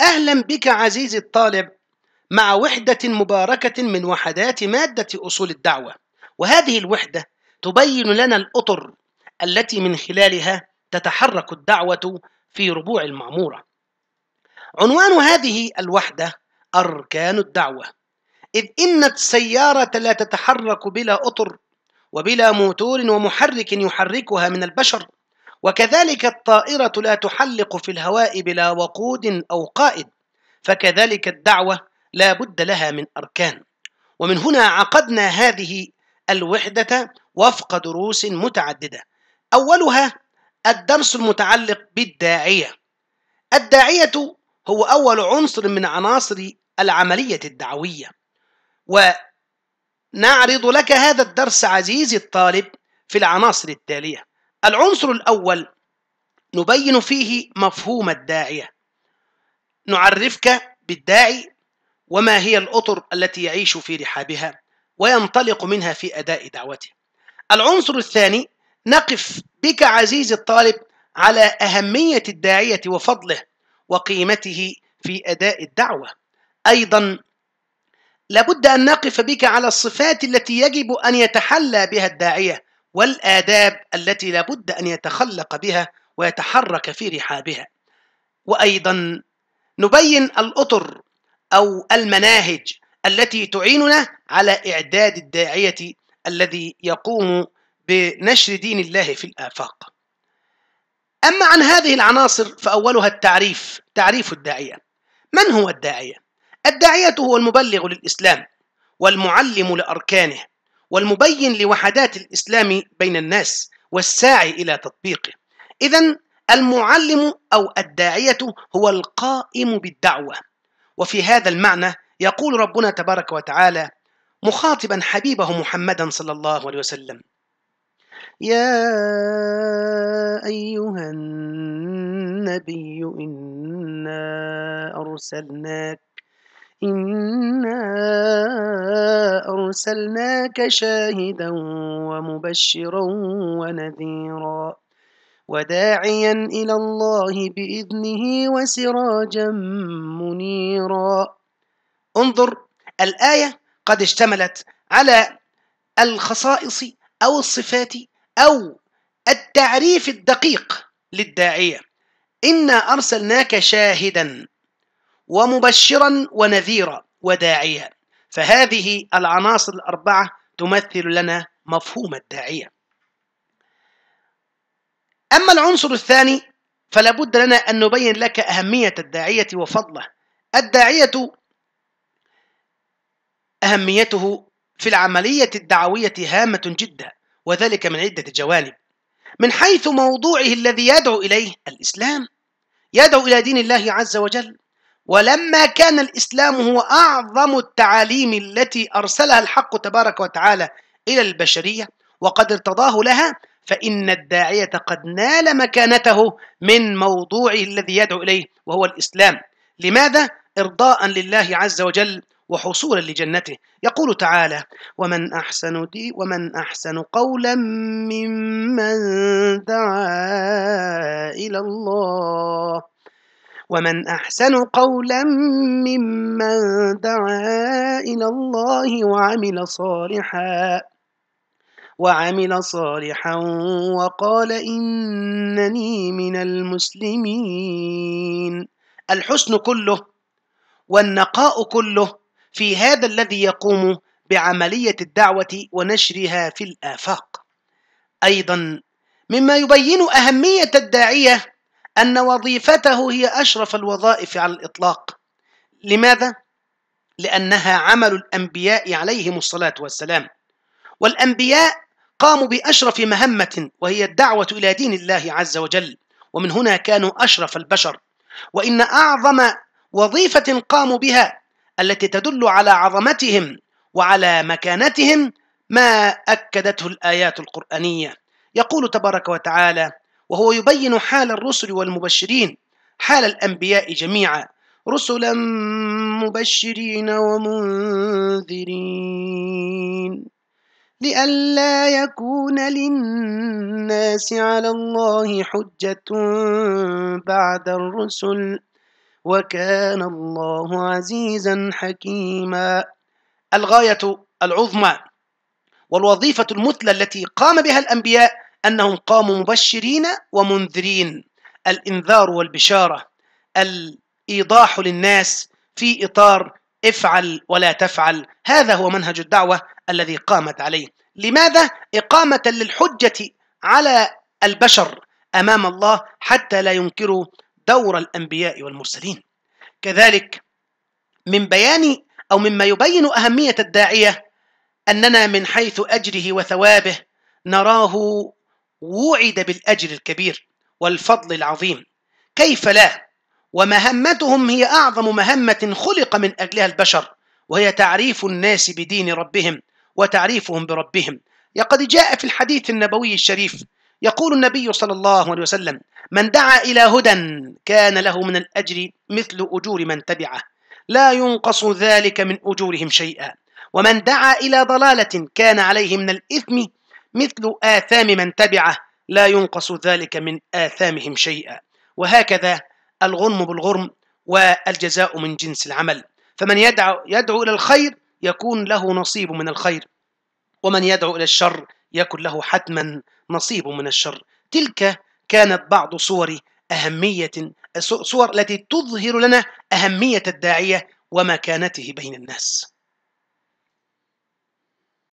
أهلا بك عزيزي الطالب مع وحدة مباركة من وحدات مادة أصول الدعوة وهذه الوحدة تبين لنا الأطر التي من خلالها تتحرك الدعوة في ربوع المعمورة عنوان هذه الوحدة أركان الدعوة إذ إن السيارة لا تتحرك بلا أطر وبلا موتور ومحرك يحركها من البشر وكذلك الطائرة لا تحلق في الهواء بلا وقود أو قائد فكذلك الدعوة لا بد لها من أركان ومن هنا عقدنا هذه الوحدة وفق دروس متعددة أولها الدرس المتعلق بالداعية الداعية هو أول عنصر من عناصر العملية الدعوية ونعرض لك هذا الدرس عزيزي الطالب في العناصر التالية العنصر الأول نبين فيه مفهوم الداعية نعرفك بالداعي وما هي الأطر التي يعيش في رحابها وينطلق منها في أداء دعوته العنصر الثاني نقف بك عزيزي الطالب على أهمية الداعية وفضله وقيمته في أداء الدعوة أيضا لابد أن نقف بك على الصفات التي يجب أن يتحلى بها الداعية والآداب التي لابد أن يتخلق بها ويتحرك في رحابها وأيضا نبين الأطر أو المناهج التي تعيننا على إعداد الداعية الذي يقوم بنشر دين الله في الآفاق أما عن هذه العناصر فأولها التعريف تعريف الداعية من هو الداعية؟ الداعية هو المبلغ للإسلام والمعلم لأركانه والمبين لوحدات الإسلام بين الناس والساعي إلى تطبيقه إذا المعلم أو الداعية هو القائم بالدعوة وفي هذا المعنى يقول ربنا تبارك وتعالى مخاطبا حبيبه محمدا صلى الله عليه وسلم يا أيها النبي إنا أرسلناك إنا أرسلناك شاهدا ومبشرا ونذيرا وداعيا إلى الله بإذنه وسراجا منيرا انظر الآية قد اشتملت على الخصائص أو الصفات أو التعريف الدقيق للداعية إنا أرسلناك شاهدا ومبشرا ونذيرا وداعيا فهذه العناصر الأربعة تمثل لنا مفهوم الداعية أما العنصر الثاني فلا بد لنا أن نبين لك أهمية الداعية وفضله الداعية أهميته في العملية الدعوية هامة جدا وذلك من عدة جوانب من حيث موضوعه الذي يدعو إليه الإسلام يدعو إلى دين الله عز وجل ولما كان الإسلام هو أعظم التعاليم التي أرسلها الحق تبارك وتعالى إلى البشرية وقد ارتضاه لها فإن الداعية قد نال مكانته من موضوعه الذي يدعو إليه وهو الإسلام لماذا؟ إرضاء لله عز وجل وحصولا لجنته يقول تعالى ومن أحسن دي ومن أحسن قولا ممن دعا إلى الله ومن أحسن قولا ممن دعا إلى الله وعمل صالحا وعمل صالحا وقال إنني من المسلمين الحسن كله والنقاء كله في هذا الذي يقوم بعملية الدعوة ونشرها في الآفاق أيضا مما يبين أهمية الداعية أن وظيفته هي أشرف الوظائف على الإطلاق لماذا؟ لأنها عمل الأنبياء عليهم الصلاة والسلام والأنبياء قاموا بأشرف مهمة وهي الدعوة إلى دين الله عز وجل ومن هنا كانوا أشرف البشر وإن أعظم وظيفة قاموا بها التي تدل على عظمتهم وعلى مكانتهم ما أكدته الآيات القرآنية يقول تبارك وتعالى وهو يبين حال الرسل والمبشرين حال الأنبياء جميعا رسلا مبشرين ومنذرين لئلا يكون للناس على الله حجة بعد الرسل وكان الله عزيزا حكيما الغاية العظمى والوظيفة المثلى التي قام بها الأنبياء أنهم قاموا مبشرين ومنذرين الإنذار والبشارة الإيضاح للناس في إطار افعل ولا تفعل هذا هو منهج الدعوة الذي قامت عليه لماذا؟ إقامة للحجة على البشر أمام الله حتى لا ينكروا دور الأنبياء والمرسلين كذلك من بيان أو مما يبين أهمية الداعية أننا من حيث أجره وثوابه نراه وعد بالأجر الكبير والفضل العظيم كيف لا ومهمتهم هي أعظم مهمة خلق من أجلها البشر وهي تعريف الناس بدين ربهم وتعريفهم بربهم لقد جاء في الحديث النبوي الشريف يقول النبي صلى الله عليه وسلم من دعا إلى هدى كان له من الأجر مثل أجور من تبعه لا ينقص ذلك من أجورهم شيئا ومن دعا إلى ضلالة كان عليه من الإثم مثل آثام من تبعه لا ينقص ذلك من آثامهم شيئا وهكذا الغرم بالغرم والجزاء من جنس العمل فمن يدعو, يدعو إلى الخير يكون له نصيب من الخير ومن يدعو إلى الشر يكن له حتما نصيب من الشر تلك كانت بعض صور أهمية صور التي تظهر لنا أهمية الداعية ومكانته بين الناس